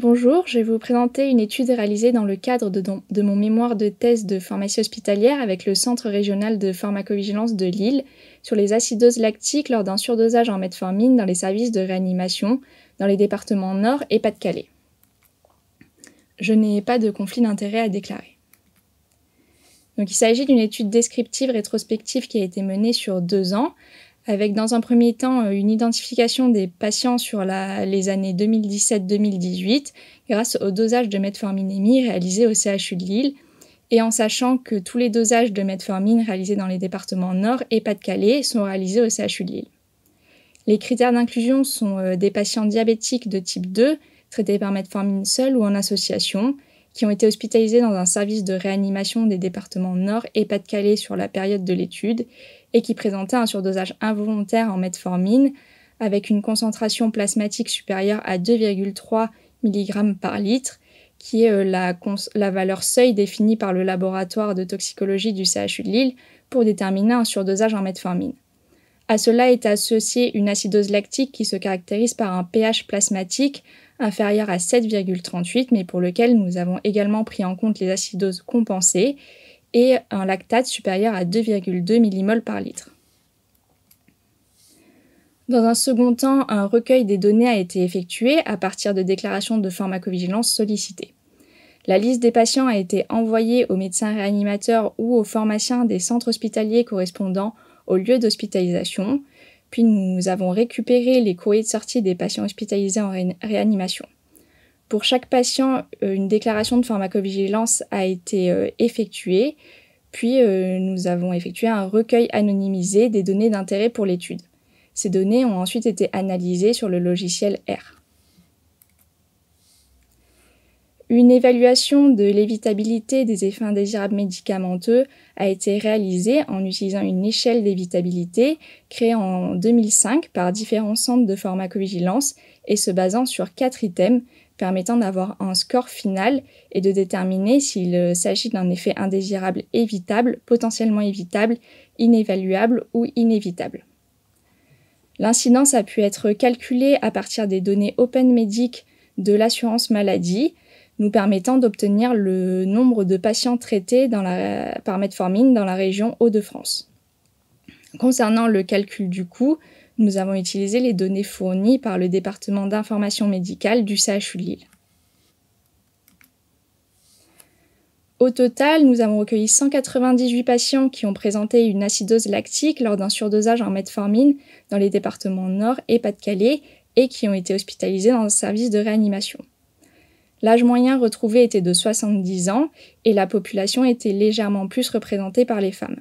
Bonjour, je vais vous présenter une étude réalisée dans le cadre de, mon mémoire de thèse de pharmacie hospitalière avec le Centre régional de pharmacovigilance de Lille sur les acidoses lactiques lors d'un surdosage en metformine dans les services de réanimation dans les départements Nord et Pas-de-Calais. Je n'ai pas de conflit d'intérêt à déclarer. Donc, il s'agit d'une étude descriptive rétrospective qui a été menée sur deux ans avec dans un premier temps euh, une identification des patients sur les années 2017-2018 grâce au dosage de metforminémie réalisé au CHU de Lille et en sachant que tous les dosages de metformine réalisés dans les départements Nord et Pas-de-Calais sont réalisés au CHU de Lille. Les critères d'inclusion sont euh, des patients diabétiques de type 2 traités par metformine seule ou en association, qui ont été hospitalisés dans un service de réanimation des départements Nord et Pas-de-Calais sur la période de l'étude et qui présentaient un surdosage involontaire en metformine avec une concentration plasmatique supérieure à 2,3 mg par litre, qui est euh, la, valeur seuil définie par le laboratoire de toxicologie du CHU de Lille pour déterminer un surdosage en metformine. À cela est associée une acidose lactique qui se caractérise par un pH plasmatique inférieur à 7,38, mais pour lequel nous avons également pris en compte les acidoses compensées, et un lactate supérieur à 2,2 millimoles par litre. Dans un second temps, un recueil des données a été effectué à partir de déclarations de pharmacovigilance sollicitées. La liste des patients a été envoyée aux médecins réanimateurs ou aux pharmaciens des centres hospitaliers correspondants au lieu d'hospitalisation, puis nous avons récupéré les courriers de sortie des patients hospitalisés en réanimation. Pour chaque patient, euh, une déclaration de pharmacovigilance a été euh, effectuée, puis euh, nous avons effectué un recueil anonymisé des données d'intérêt pour l'étude. Ces données ont ensuite été analysées sur le logiciel R. Une évaluation de l'évitabilité des effets indésirables médicamenteux a été réalisée en utilisant une échelle d'évitabilité créée en 2005 par différents centres de pharmacovigilance et se basant sur quatre items permettant d'avoir un score final et de déterminer s'il euh, s'agit d'un effet indésirable évitable, potentiellement évitable, inévaluable ou inévitable. L'incidence a pu être calculée à partir des données OpenMedic de l'assurance maladie, nous permettant d'obtenir le nombre de patients traités dans la, par metformine dans la région Hauts-de-France. Concernant le calcul du coût, nous avons utilisé les données fournies par le département d'information médicale du CHU Lille. Au total, nous avons recueilli 198 patients qui ont présenté une acidose lactique lors d'un surdosage en metformine dans les départements Nord et Pas-de-Calais et qui ont été hospitalisés dans un service de réanimation. L'âge moyen retrouvé était de 70 ans et la population était légèrement plus représentée par les femmes.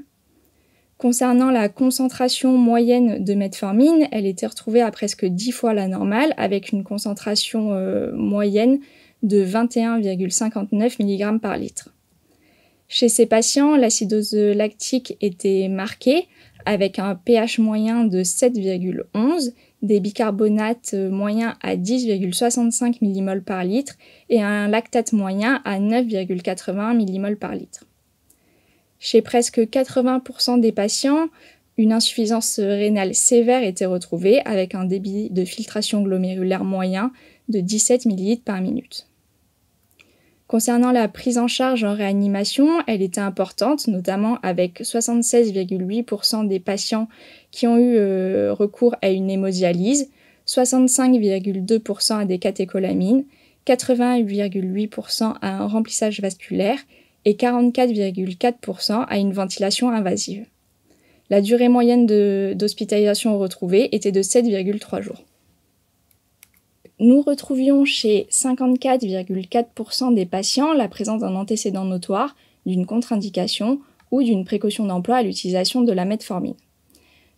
Concernant la concentration moyenne de metformine, elle était retrouvée à presque 10 fois la normale, avec une concentration euh, moyenne de 21,59 mg par litre. Chez ces patients, l'acidose lactique était marquée, avec un pH moyen de 7,11 des bicarbonates euh, moyens à 10,65 mmol par litre et un lactate moyen à 9,80 mmol par litre. Chez presque 80% des patients, une insuffisance rénale sévère était retrouvée avec un débit de filtration glomérulaire moyen de 17 ml par minute. Concernant la prise en charge en réanimation, elle était importante, notamment avec 76,8% des patients qui ont eu euh, recours à une hémodialyse, 65,2% à des catécholamines, 88,8% à un remplissage vasculaire et 44,4% à une ventilation invasive. La durée moyenne d'hospitalisation retrouvée était de 7,3 jours nous retrouvions chez 54,4% des patients la présence d'un antécédent notoire, d'une contre-indication ou d'une précaution d'emploi à l'utilisation de la metformine.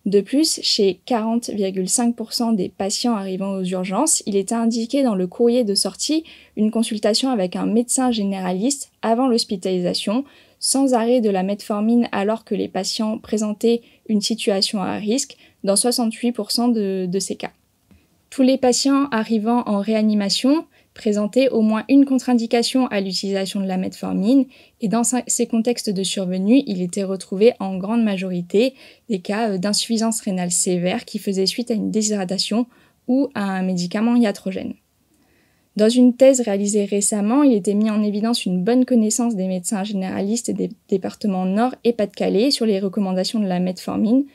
De plus, chez 40,5% des patients arrivant aux urgences, il était indiqué dans le courrier de sortie une consultation avec un médecin généraliste avant l'hospitalisation, sans arrêt de la metformine alors que les patients présentaient une situation à risque dans 68% de, de ces cas. Tous les patients arrivant en réanimation présentaient au moins une contre-indication à l'utilisation de la metformine et dans ces contextes de survenue, il était retrouvé en grande majorité des cas euh, d'insuffisance rénale sévère qui faisaient suite à une déshydratation ou à un médicament iatrogène. Dans une thèse réalisée récemment, il était mis en évidence une bonne connaissance des médecins généralistes des départements Nord et Pas-de-Calais sur les recommandations de la metformine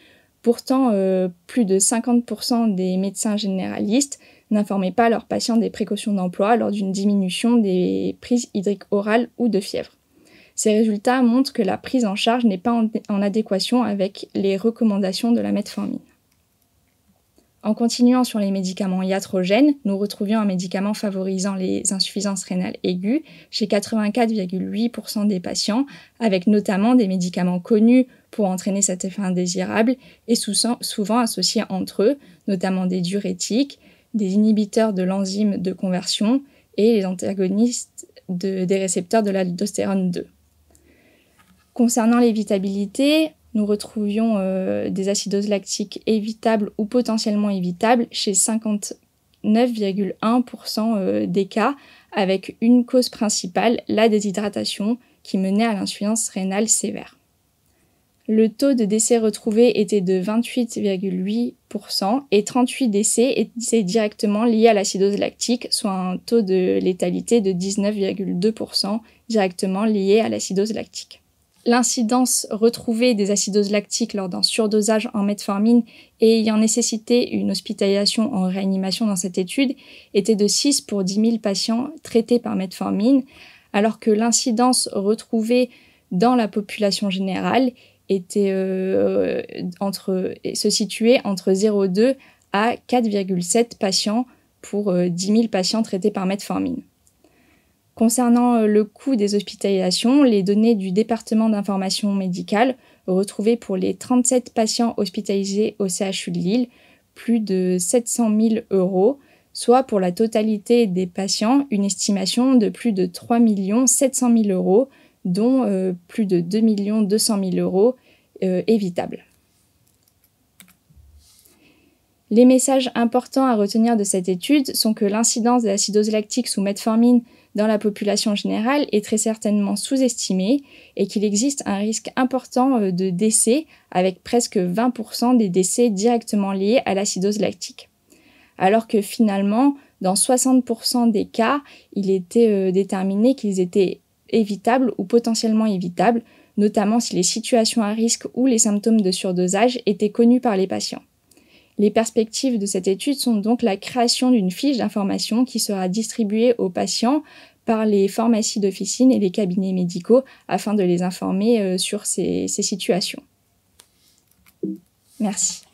Pourtant, euh, plus de 50% des médecins généralistes n'informaient pas leurs patients des précautions d'emploi lors d'une diminution des prises hydriques orales ou de fièvre. Ces résultats montrent que la prise en charge n'est pas en, adéquation avec les recommandations de la metformine. En continuant sur les médicaments iatrogènes, nous retrouvions un médicament favorisant les insuffisances rénales aiguës chez 84,8% des patients, avec notamment des médicaments connus pour entraîner cet effet indésirable et souvent associés entre eux, notamment des diurétiques, des inhibiteurs de l'enzyme de conversion et les antagonistes des récepteurs de l'aldostérone 2. Concernant l'évitabilité, nous retrouvions euh, des acidoses lactiques évitables ou potentiellement évitables chez 59,1% euh, des cas, avec une cause principale, la déshydratation, qui menait à l'insuffisance rénale sévère. Le taux de décès retrouvé était de 28,8% et 38 décès étaient directement liés à l'acidose lactique, soit un taux de létalité de 19,2% directement lié à l'acidose lactique l'incidence retrouvée des acidoses lactiques lors d'un surdosage en metformine et ayant nécessité une hospitalisation en réanimation dans cette étude était de 6 pour 10 000 patients traités par metformine, alors que l'incidence retrouvée dans la population générale était euh, euh, entre, se situait entre 0,2 à 4,7 patients pour 10 euh, 000 patients traités par metformine. Concernant euh, le coût des hospitalisations, les données du département d'information médicale retrouvées pour les 37 patients hospitalisés au CHU de Lille, plus de 700 000 euros, soit pour la totalité des patients une estimation de plus de 3 700 000 euros, dont euh, plus de 2 200 000 euros euh, évitables. Les messages importants à retenir de cette étude sont que l'incidence de l'acidose lactique sous metformine dans la population générale est très certainement sous estimée et qu'il existe un risque important euh, de décès avec presque 20% des décès directement liés à l'acidose lactique. Alors que finalement, dans 60% des cas, il était euh, déterminé qu'ils étaient évitables ou potentiellement évitables, notamment si les situations à risque ou les symptômes de surdosage étaient connus par les patients. Les perspectives de cette étude sont donc la création d'une fiche d'information qui sera distribuée aux patients par les pharmacies d'officine et les cabinets médicaux afin de les informer euh, sur ces, ces situations. Merci.